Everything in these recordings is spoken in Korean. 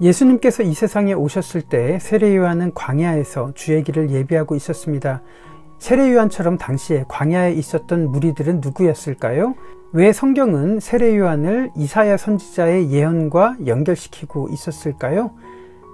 예수님께서 이 세상에 오셨을 때 세례요한은 광야에서 주의 길을 예비하고 있었습니다. 세례요한처럼 당시에 광야에 있었던 무리들은 누구였을까요? 왜 성경은 세례요한을 이사야 선지자의 예언과 연결시키고 있었을까요?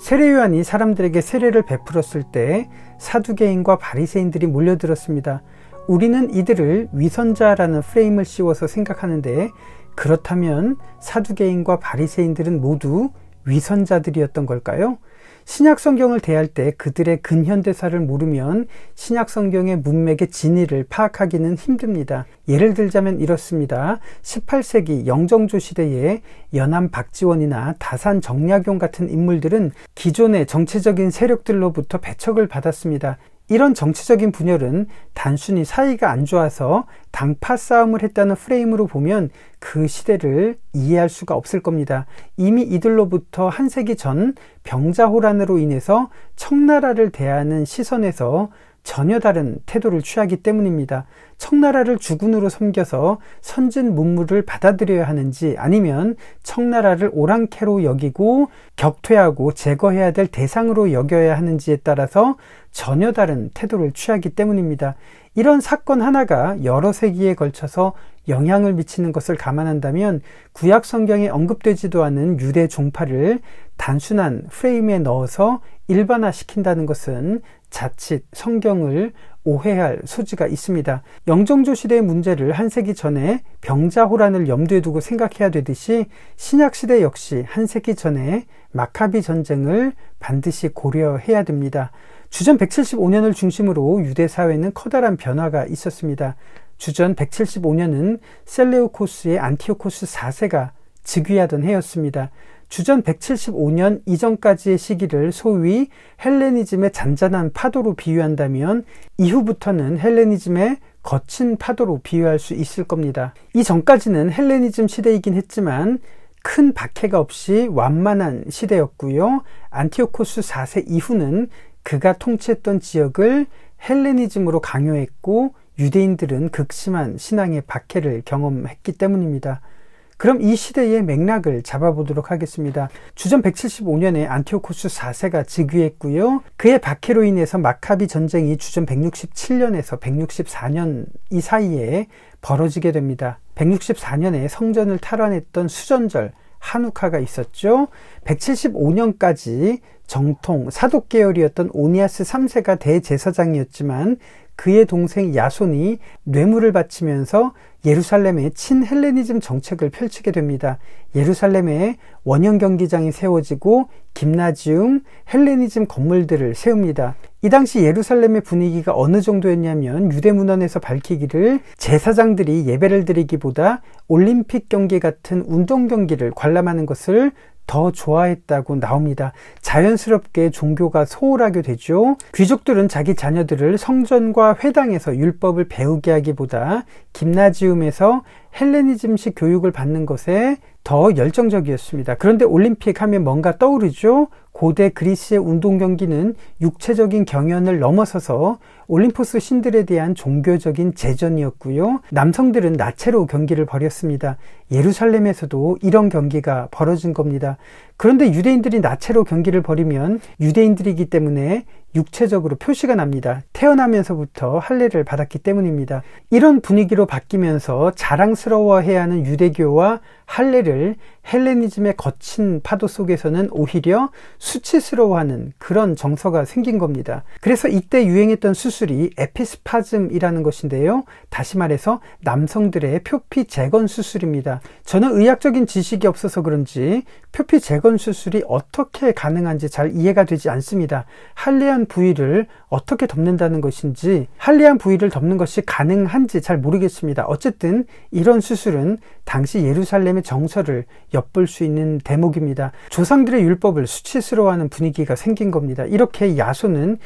세례요한이 사람들에게 세례를 베풀었을 때 사두개인과 바리새인들이 몰려들었습니다. 우리는 이들을 위선자라는 프레임을 씌워서 생각하는데 그렇다면 사두개인과 바리새인들은 모두 위선자들이었던 걸까요? 신약 성경을 대할 때 그들의 근현대사를 모르면 신약 성경의 문맥의 진위를 파악하기는 힘듭니다. 예를 들자면 이렇습니다. 18세기 영정조 시대에 연암 박지원이나 다산 정약용 같은 인물들은 기존의 정치적인 세력들로부터 배척을 받았습니다. 이런 정치적인 분열은 단순히 사이가 안 좋아서 당파 싸움을 했다는 프레임으로 보면 그 시대를 이해할 수가 없을 겁니다. 이미 이들로부터 한 세기 전 병자호란으로 인해서 청나라를 대하는 시선에서 전혀 다른 태도를 취하기 때문입니다. 청나라를 주군으로 섬겨서 선진 문물을 받아들여야 하는지 아니면 청나라를 오랑캐로 여기고 격퇴하고 제거해야 될 대상으로 여겨야 하는지에 따라서 전혀 다른 태도를 취하기 때문입니다. 이런 사건 하나가 여러 세기에 걸쳐서 영향을 미치는 것을 감안한다면 구약 성경에 언급되지도 않은 유대 종파를 단순한 프레임에 넣어서 일반화시킨다는 것은 자칫 성경을 오해할 소지가 있습니다. 영정조 시대의 문제를 한 세기 전에 병자호란을 염두에 두고 생각해야 되듯이 신약 시대 역시 한 세기 전에 마카비 전쟁을 반드시 고려해야 됩니다. 주전 175년을 중심으로 유대 사회는 커다란 변화가 있었습니다. 주전 175년은 셀레우코스의 안티오코스 4세가 즉위하던 해였습니다. 주전 175년 이전까지의 시기를 소위 헬레니즘의 잔잔한 파도로 비유한다면 이후부터는 헬레니즘의 거친 파도로 비유할 수 있을 겁니다. 이 전까지는 헬레니즘 시대이긴 했지만 큰 박해가 없이 완만한 시대였고요. 안티오코스 4세 이후는 그가 통치했던 지역을 헬레니즘으로 강요했고 유대인들은 극심한 신앙의 박해를 경험했기 때문입니다. 그럼 이 시대의 맥락을 잡아보도록 하겠습니다. 주전 175년에 안티오코스 4세가 즉위했고요. 그의 박해로 인해서 마카비 전쟁이 주전 167년에서 164년 이 사이에 벌어지게 됩니다. 164년에 성전을 탈환했던 수전절 한우카가 있었죠. 175년까지 정통 사독 계열이었던 오니아스 3세가 대제사장이었지만 그의 동생 야손이 뇌물을 바치면서 예루살렘의 친헬레니즘 정책을 펼치게 됩니다. 예루살렘에 원형 경기장이 세워지고 김나지움, 헬레니즘 건물들을 세웁니다. 이 당시 예루살렘의 분위기가 어느 정도였냐면 유대 문헌에서 밝히기를 제사장들이 예배를 드리기보다 올림픽 경기 같은 운동 경기를 관람하는 것을 더 좋아했다고 나옵니다. 자연스럽게 종교가 소홀하게 되죠. 귀족들은 자기 자녀들을 성전과 회당에서 율법을 배우게 하기보다 김나지움에서 헬레니즘식 교육을 받는 것에 더 열정적이었습니다. 그런데 올림픽 하면 뭔가 떠오르죠? 고대 그리스의 운동 경기는 육체적인 경연을 넘어서서 올림포스 신들에 대한 종교적인 재전이었고요 남성들은 나체로 경기를 벌였습니다. 예루살렘에서도 이런 경기가 벌어진 겁니다. 그런데 유대인들이 나체로 경기를 벌이면 유대인들이기 때문에 육체적으로 표시가 납니다. 태어나면서부터 할례를 받았기 때문입니다. 이런 분위기로 바뀌면서 자랑스러워해야 하는 유대교와 할례를 헬레니즘의 거친 파도 속에서는 오히려 수치스러워하는 그런 정서가 생긴 겁니다. 그래서 이때 유행했던 수술이 에피스파즘이라는 것인데요. 다시 말해서 남성들의 표피 재건 수술입니다. 저는 의학적인 지식이 없어서 그런지 표피 재건 수술이 어떻게 가능한지 잘 이해가 되지 않습니다. 할리한 부위를 어떻게 덮는다는 것인지 할리한 부위를 덮는 것이 가능한지 잘 모르겠습니다. 어쨌든 이런 수술은 당시 예루살렘의 정서를 엿볼 수 있는 대목입니다. 조상들의 율법을 수치스 탐스러워하는 분위기가 생긴 겁니다. 이렇게 야수는형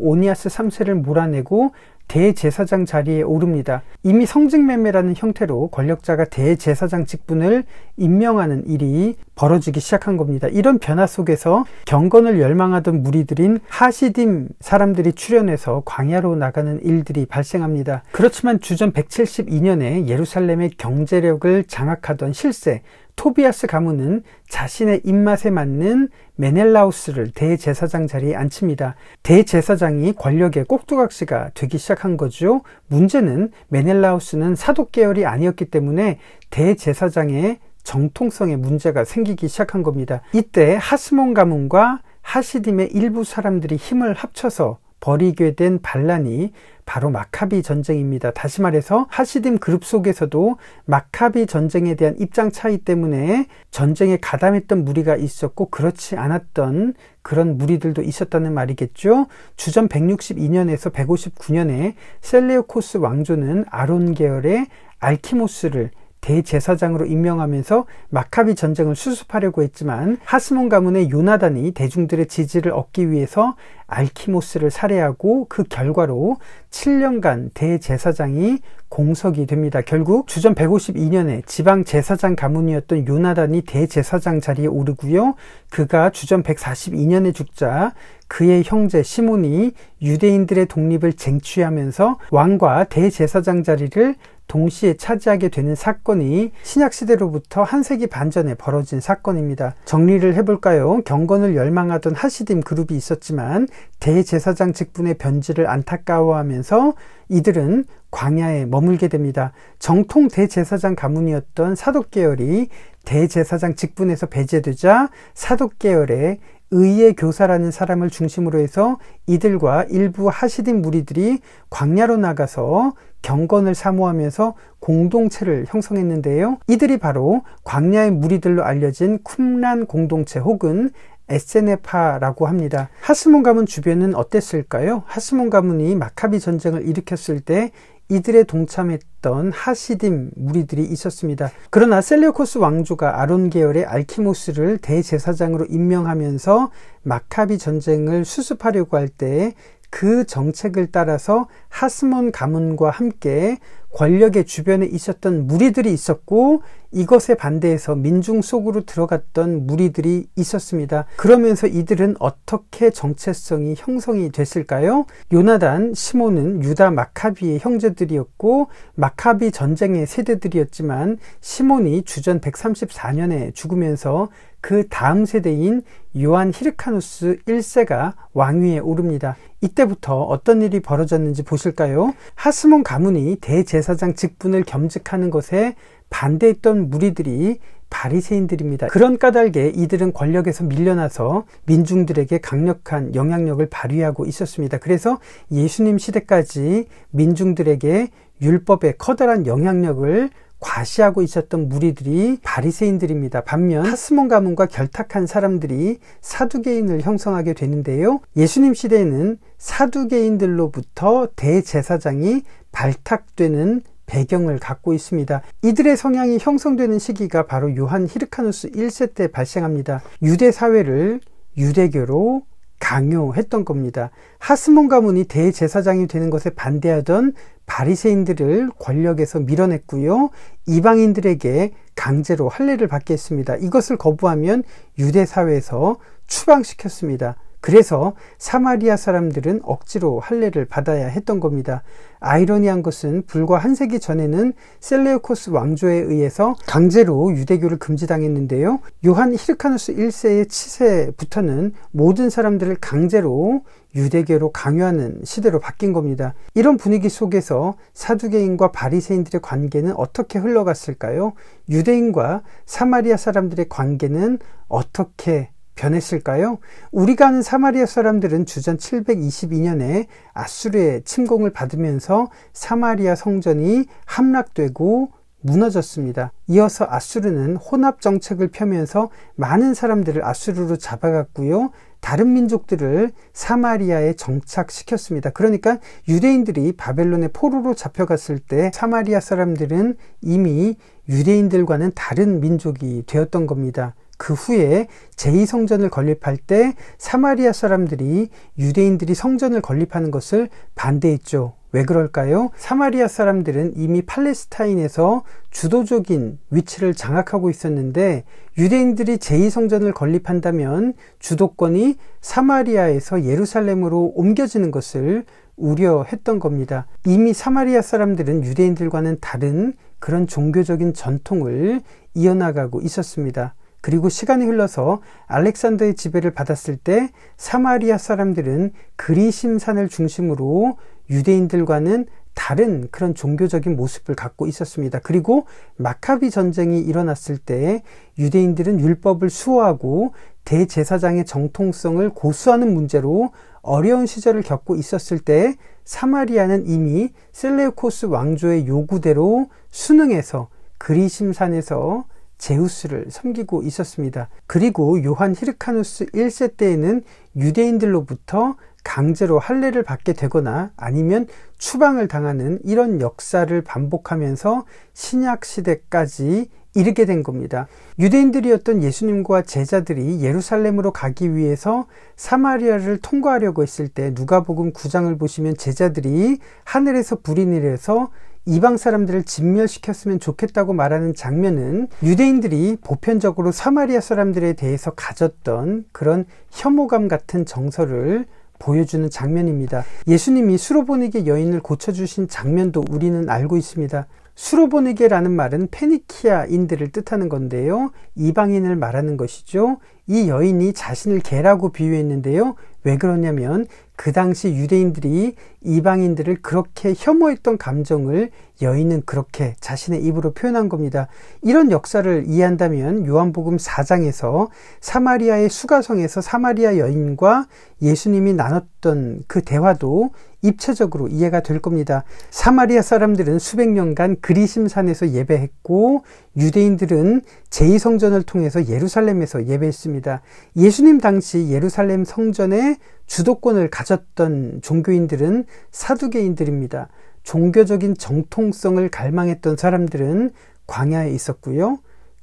오니아스 3세를 몰아내고 대제사장 자리에 오릅니다. 이미 성직매매라는 형태로 권력자가 대제사장 직분을 임명하는 일이 벌어지기 시작한 겁니다. 이런 변화 속에서 경건을 열망하던 무리들인 하시딤 사람들이 출연해서 광야로 나가는 일들이 발생합니다. 그렇지만 주전 172년에 예루살렘의 경제력을 장악하던 실세 토비아스 가문은 자신의 입맛에 맞는 메넬라우스를 대제사장 자리에 앉힙니다. 대제사장이 권력의 꼭두각시가 되기 시작한 거죠. 문제는 메넬라우스는 사독 계열이 아니었기 때문에 대제사장의 정통성에 문제가 생기기 시작한 겁니다. 이때 하스몬 가문과 하시딤의 일부 사람들이 힘을 합쳐서 버리게된 반란이 바로 마카비 전쟁입니다. 다시 말해서 하시딤 그룹 속에서도 마카비 전쟁에 대한 입장 차이 때문에 전쟁에 가담했던 무리가 있었고 그렇지 않았던 그런 무리들도 있었다는 말이겠죠. 주전 162년에서 159년에 셀레오코스 왕조는 아론 계열의 알키모스를 대제사장으로 임명하면서 마카비 전쟁을 수습하려고 했지만 하스몬 가문의 요나단이 대중들의 지지를 얻기 위해서 알키모스를 살해하고 그 결과로 7년간 대제사장이 공석이 됩니다. 결국 주전 152년에 지방 제사장 가문이었던 요나단이 대제사장 자리에 오르고요. 그가 주전 142년에 죽자 그의 형제 시몬이 유대인들의 독립을 쟁취하면서 왕과 대제사장 자리를 동시에 차지하게 되는 사건이 신약시대로부터 한 세기 반 전에 벌어진 사건입니다. 정리를 해볼까요? 경건을 열망하던 하시딤 그룹이 있었지만 대제사장 직분의 변질을 안타까워하면서 이들은 광야에 머물게 됩니다. 정통 대제사장 가문이었던 사독계열이 대제사장 직분에서 배제되자 사독계열의 의의 교사라는 사람을 중심으로 해서 이들과 일부 하시딘 무리들이 광야로 나가서 경건을 사모하면서 공동체를 형성했는데요. 이들이 바로 광야의 무리들로 알려진 쿰란 공동체 혹은 에세네파라고 합니다. 하스몬 가문 주변은 어땠을까요? 하스몬 가문이 마카비 전쟁을 일으켰을 때 이들의 동참했던 하시딤 무리들이 있었습니다. 그러나 셀레코스 왕조가 아론 계열의 알키모스를 대제사장으로 임명하면서 마카비 전쟁을 수습하려고 할 때 그 정책을 따라서 하스몬 가문과 함께 권력의 주변에 있었던 무리들이 있었고 이것에 반대해서 민중 속으로 들어갔던 무리들이 있었습니다. 그러면서 이들은 어떻게 정체성이 형성이 됐을까요? 요나단, 시몬은 유다 마카비의 형제들이었고 마카비 전쟁의 세대들이었지만 시몬이 주전 134년에 죽으면서 그 다음 세대인 요한 히르카누스 1세가 왕위에 오릅니다. 이때부터 어떤 일이 벌어졌는지 보실까요? 하스몬 가문이 대제사장 직분을 겸직하는 것에 반대했던 무리들이 바리새인들입니다. 그런 까닭에 이들은 권력에서 밀려나서 민중들에게 강력한 영향력을 발휘하고 있었습니다. 그래서 예수님 시대까지 민중들에게 율법의 커다란 영향력을 과시하고 있었던 무리들이 바리새인들입니다. 반면 하스몬 가문과 결탁한 사람들이 사두개인을 형성하게 되는데요. 예수님 시대에는 사두개인들로부터 대제사장이 발탁되는 배경을 갖고 있습니다. 이들의 성향이 형성되는 시기가 바로 요한 히르카누스 1세 때 발생합니다. 유대 사회를 유대교로 강요했던 겁니다. 하스몬 가문이 대제사장이 되는 것에 반대하던 바리새인들을 권력에서 밀어냈고요. 이방인들에게 강제로 할례를 받게 했습니다. 이것을 거부하면 유대 사회에서 추방시켰습니다. 그래서 사마리아 사람들은 억지로 할례를 받아야 했던 겁니다. 아이러니한 것은 불과 한 세기 전에는 셀레우코스 왕조에 의해서 강제로 유대교를 금지당했는데요. 요한 히르카누스 1세의 치세부터는 모든 사람들을 강제로 유대교로 강요하는 시대로 바뀐 겁니다. 이런 분위기 속에서 사두개인과 바리새인들의 관계는 어떻게 흘러갔을까요? 유대인과 사마리아 사람들의 관계는 어떻게 변했을까요? 우리가 아는 사마리아 사람들은 주전 722년에 아수르의 침공을 받으면서 사마리아 성전이 함락되고 무너졌습니다. 이어서 아수르는 혼합 정책을 펴면서 많은 사람들을 아수르로 잡아갔고요. 다른 민족들을 사마리아에 정착시켰습니다. 그러니까 유대인들이 바벨론의 포로로 잡혀갔을 때 사마리아 사람들은 이미 유대인들과는 다른 민족이 되었던 겁니다. 그 후에 제2성전을 건립할 때 사마리아 사람들이 유대인들이 성전을 건립하는 것을 반대했죠. 왜 그럴까요? 사마리아 사람들은 이미 팔레스타인에서 주도적인 위치를 장악하고 있었는데 유대인들이 제2성전을 건립한다면 주도권이 사마리아에서 예루살렘으로 옮겨지는 것을 우려했던 겁니다. 이미 사마리아 사람들은 유대인들과는 다른 그런 종교적인 전통을 이어나가고 있었습니다. 그리고 시간이 흘러서 알렉산더의 지배를 받았을 때 사마리아 사람들은 그리심산을 중심으로 유대인들과는 다른 그런 종교적인 모습을 갖고 있었습니다. 그리고 마카비 전쟁이 일어났을 때 유대인들은 율법을 수호하고 대제사장의 정통성을 고수하는 문제로 어려운 시절을 겪고 있었을 때 사마리아는 이미 셀레우코스 왕조의 요구대로 수능에서 그리심산에서 제우스를 섬기고 있었습니다. 그리고 요한 히르카누스 1세 때에는 유대인들로부터 강제로 할례를 받게 되거나 아니면 추방을 당하는 이런 역사를 반복하면서 신약 시대까지 이르게 된 겁니다. 유대인들이었던 예수님과 제자들이 예루살렘으로 가기 위해서 사마리아를 통과하려고 했을 때 누가복음 9장을 보시면 제자들이 하늘에서 불이 내려서 이방 사람들을 진멸시켰으면 좋겠다고 말하는 장면은 유대인들이 보편적으로 사마리아 사람들에 대해서 가졌던 그런 혐오감 같은 정서를 보여주는 장면입니다. 예수님이 수로보니게 여인을 고쳐주신 장면도 우리는 알고 있습니다. 수로보니게라는 말은 페니키아인들을 뜻하는 건데요. 이방인을 말하는 것이죠. 이 여인이 자신을 개라고 비유했는데요. 왜 그러냐면 그 당시 유대인들이 이방인들을 그렇게 혐오했던 감정을 여인은 그렇게 자신의 입으로 표현한 겁니다. 이런 역사를 이해한다면 요한복음 4장에서 사마리아의 수가성에서 사마리아 여인과 예수님이 나눴던 그 대화도 입체적으로 이해가 될 겁니다. 사마리아 사람들은 수백 년간 그리심산에서 예배했고 유대인들은 제2성전을 통해서 예루살렘에서 예배했습니다. 예수님 당시 예루살렘 성전에 주도권을 가졌던 종교인들은 사두개인들입니다. 종교적인 정통성을 갈망했던 사람들은 광야에 있었고요.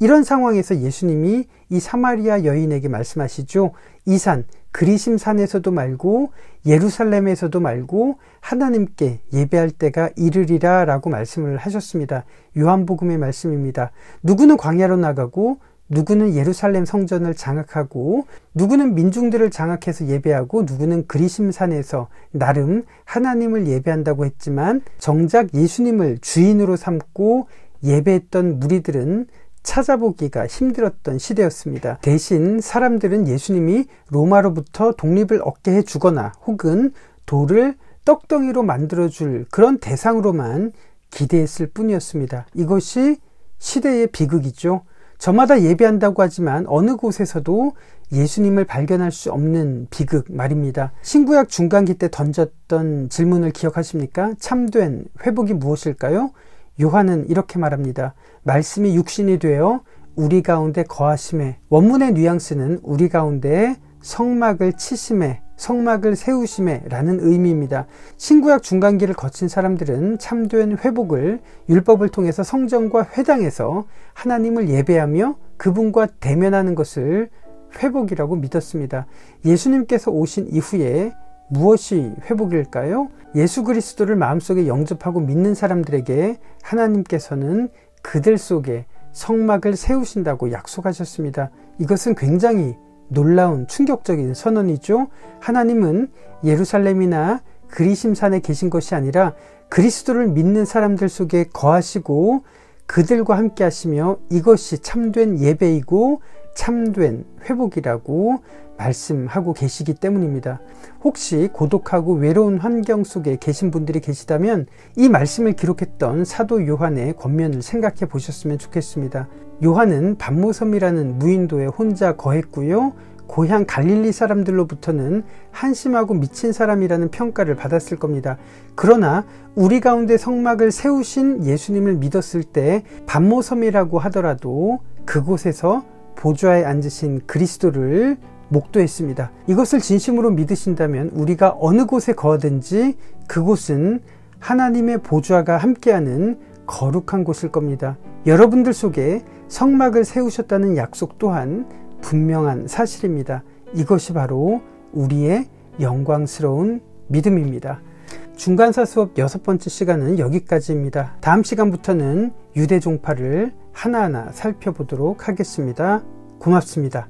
이런 상황에서 예수님이 이 사마리아 여인에게 말씀하시죠. 이산, 그리심산에서도 말고 예루살렘에서도 말고 하나님께 예배할 때가 이르리라 라고 말씀을 하셨습니다. 요한복음의 말씀입니다. 누구는 광야로 나가고 누구는 예루살렘 성전을 장악하고 누구는 민중들을 장악해서 예배하고 누구는 그리심산에서 나름 하나님을 예배한다고 했지만 정작 예수님을 주인으로 삼고 예배했던 무리들은 찾아보기가 힘들었던 시대였습니다. 대신 사람들은 예수님이 로마로부터 독립을 얻게 해주거나 혹은 돌을 떡덩이로 만들어줄 그런 대상으로만 기대했을 뿐이었습니다. 이것이 시대의 비극이죠. 저마다 예배한다고 하지만 어느 곳에서도 예수님을 발견할 수 없는 비극 말입니다. 신구약 중간기 때 던졌던 질문을 기억하십니까? 참된 회복이 무엇일까요? 요한은 이렇게 말합니다. 말씀이 육신이 되어 우리 가운데 거하심에 원문의 뉘앙스는 우리 가운데 성막을 치심에 성막을 세우심에 라는 의미입니다. 신구약 중간기를 거친 사람들은 참된 회복을 율법을 통해서 성전과 회당에서 하나님을 예배하며 그분과 대면하는 것을 회복이라고 믿었습니다. 예수님께서 오신 이후에 무엇이 회복일까요? 예수 그리스도를 마음속에 영접하고 믿는 사람들에게 하나님께서는 그들 속에 성막을 세우신다고 약속하셨습니다. 이것은 굉장히 놀라운 충격적인 선언이죠. 하나님은 예루살렘이나 그리심산에 계신 것이 아니라 그리스도를 믿는 사람들 속에 거하시고 그들과 함께 하시며 이것이 참된 예배이고 참된 회복이라고 말씀하고 계시기 때문입니다. 혹시 고독하고 외로운 환경 속에 계신 분들이 계시다면 이 말씀을 기록했던 사도 요한의 권면을 생각해 보셨으면 좋겠습니다. 요한은 반모섬이라는 무인도에 혼자 거했고요. 고향 갈릴리 사람들로부터는 한심하고 미친 사람이라는 평가를 받았을 겁니다. 그러나 우리 가운데 성막을 세우신 예수님을 믿었을 때 반모섬이라고 하더라도 그곳에서 보좌에 앉으신 그리스도를 목도했습니다. 이것을 진심으로 믿으신다면 우리가 어느 곳에 거하든지 그곳은 하나님의 보좌가 함께하는 거룩한 곳일 겁니다. 여러분들 속에 성막을 세우셨다는 약속 또한 분명한 사실입니다. 이것이 바로 우리의 영광스러운 믿음입니다. 중간사 수업 여섯 번째 시간은 여기까지입니다. 다음 시간부터는 유대종파를 하나하나 살펴보도록 하겠습니다. 고맙습니다.